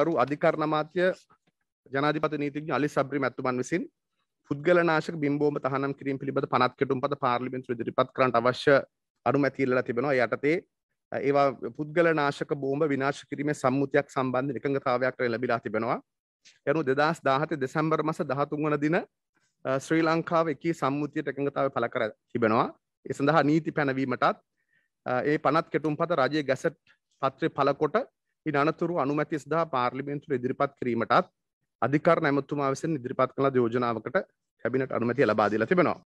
ගරු අධිකරණ අමාත්‍ය ජනාධිපති නීතිඥ අලි සබ්‍රි මැතිතුමන් විසින් පුද්ගල නාශක බිම්බෝම තහනම් කිරීම පිළිබඳ පනත් කෙටුම්පත පාර්ලිමේන්තුව ඉදිරිපත් කරන්නට අවශ්‍ය අනුමැති ඉල්ලලා තිබෙනවා යටතේ ඒවා පුද්ගල නාශක බෝම්බ විනාශ කිරීමේ සම්මුතියක් සම්බන්ධ එකඟතාවයක් ලැබිලා තිබෙනවා යනු 2017 දෙසැම්බර් මාස 13 වන දින ශ්‍රී ලංකාව එකී සම්මුතියට එකඟතාවය පළ කර තිබෙනවා ඒ සඳහා නීති පැනවීමටත් ඒ පනත් කෙටුම්පත රජයේ ගැසට් පත්‍රය පළකොට ඉන් අනතුරු අනුමැති සඳහා පාර්ලිමේන්තුවට ඉදිරිපත් කිරීමටත් අධිකාර නැමතුමා විසින් ඉදිරිපත් කළ යෝජනාවකට කැබිනට අනුමැතිය ලබා දීලා තිබෙනවා.